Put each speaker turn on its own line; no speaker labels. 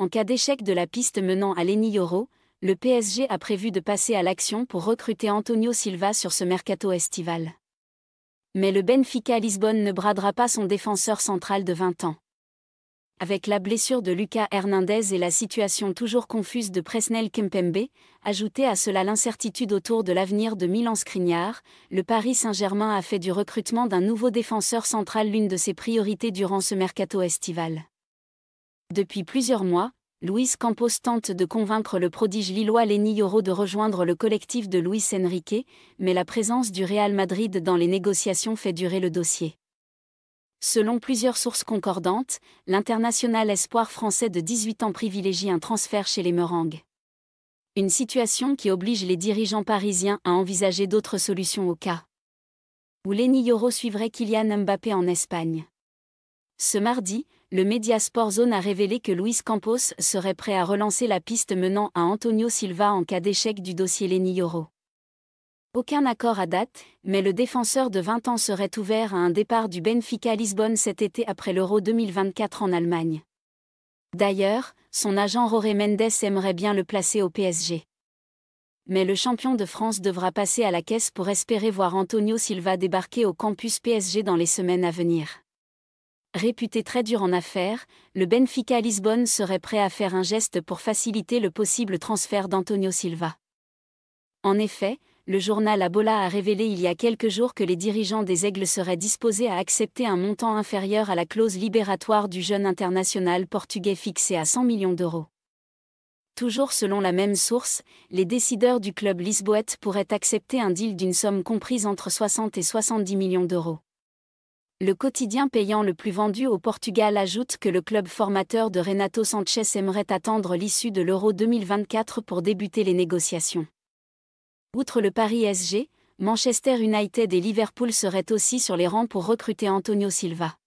En cas d'échec de la piste menant à l'Eni Yoro, le PSG a prévu de passer à l'action pour recruter Antonio Silva sur ce mercato estival. Mais le Benfica Lisbonne ne bradera pas son défenseur central de 20 ans. Avec la blessure de Lucas Hernandez et la situation toujours confuse de Presnel Kempembe, ajouté à cela l'incertitude autour de l'avenir de Milan Skriniar, le Paris Saint-Germain a fait du recrutement d'un nouveau défenseur central l'une de ses priorités durant ce mercato estival. Depuis plusieurs mois, Luis Campos tente de convaincre le prodige lillois Lenny Yoro de rejoindre le collectif de Luis Enrique, mais la présence du Real Madrid dans les négociations fait durer le dossier. Selon plusieurs sources concordantes, l'international espoir français de 18 ans privilégie un transfert chez les merengues Une situation qui oblige les dirigeants parisiens à envisager d'autres solutions au cas où Lenny Yoro suivrait Kylian Mbappé en Espagne. Ce mardi, le média Sport Zone a révélé que Luis Campos serait prêt à relancer la piste menant à Antonio Silva en cas d'échec du dossier Leni euro Aucun accord à date, mais le défenseur de 20 ans serait ouvert à un départ du Benfica Lisbonne cet été après l'Euro 2024 en Allemagne. D'ailleurs, son agent Roré Mendes aimerait bien le placer au PSG. Mais le champion de France devra passer à la caisse pour espérer voir Antonio Silva débarquer au campus PSG dans les semaines à venir. Réputé très dur en affaires, le Benfica Lisbonne serait prêt à faire un geste pour faciliter le possible transfert d'Antonio Silva. En effet, le journal Abola a révélé il y a quelques jours que les dirigeants des Aigles seraient disposés à accepter un montant inférieur à la clause libératoire du jeune international portugais fixée à 100 millions d'euros. Toujours selon la même source, les décideurs du club lisboète pourraient accepter un deal d'une somme comprise entre 60 et 70 millions d'euros le quotidien payant le plus vendu au Portugal ajoute que le club formateur de Renato Sanchez aimerait attendre l'issue de l'Euro 2024 pour débuter les négociations. Outre le Paris SG, Manchester United et Liverpool seraient aussi sur les rangs pour recruter Antonio Silva.